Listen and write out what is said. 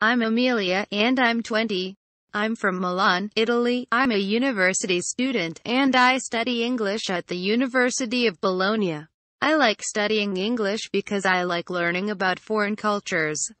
I'm Amelia and I'm 20. I'm from Milan, Italy. I'm a university student and I study English at the University of Bologna. I like studying English because I like learning about foreign cultures.